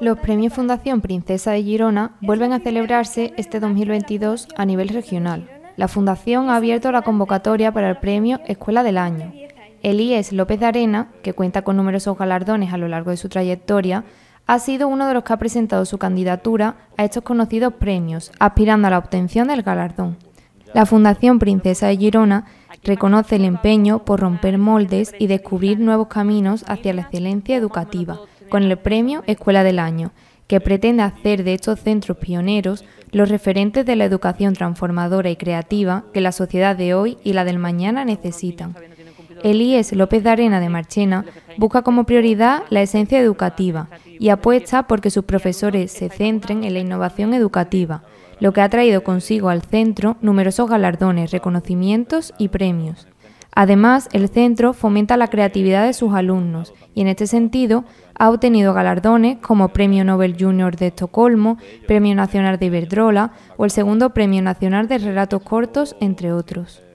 Los premios Fundación Princesa de Girona vuelven a celebrarse este 2022 a nivel regional. La Fundación ha abierto la convocatoria para el premio Escuela del Año. Elías López de Arena, que cuenta con numerosos galardones a lo largo de su trayectoria, ha sido uno de los que ha presentado su candidatura a estos conocidos premios, aspirando a la obtención del galardón. La Fundación Princesa de Girona reconoce el empeño por romper moldes y descubrir nuevos caminos hacia la excelencia educativa, con el premio Escuela del Año, que pretende hacer de estos centros pioneros los referentes de la educación transformadora y creativa que la sociedad de hoy y la del mañana necesitan. El IES López de Arena de Marchena busca como prioridad la esencia educativa y apuesta porque sus profesores se centren en la innovación educativa, lo que ha traído consigo al centro numerosos galardones, reconocimientos y premios. Además, el centro fomenta la creatividad de sus alumnos y en este sentido ha obtenido galardones como Premio Nobel Junior de Estocolmo, Premio Nacional de Iberdrola o el segundo Premio Nacional de Relatos Cortos, entre otros.